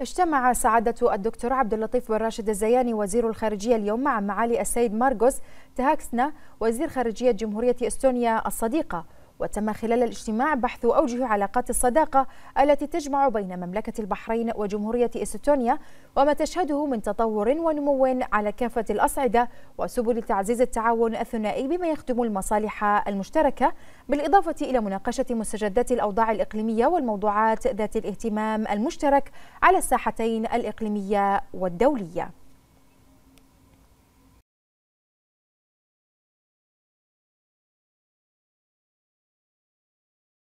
اجتمع سعادة الدكتور عبد اللطيف بن راشد الزياني وزير الخارجية اليوم مع معالي السيد مارغوس تهاكسنا وزير خارجية جمهورية استونيا الصديقة وتم خلال الاجتماع بحث أوجه علاقات الصداقة التي تجمع بين مملكة البحرين وجمهورية إستونيا وما تشهده من تطور ونمو على كافة الأصعدة وسبل تعزيز التعاون الثنائي بما يخدم المصالح المشتركة بالإضافة إلى مناقشة مستجدات الأوضاع الإقليمية والموضوعات ذات الاهتمام المشترك على الساحتين الإقليمية والدولية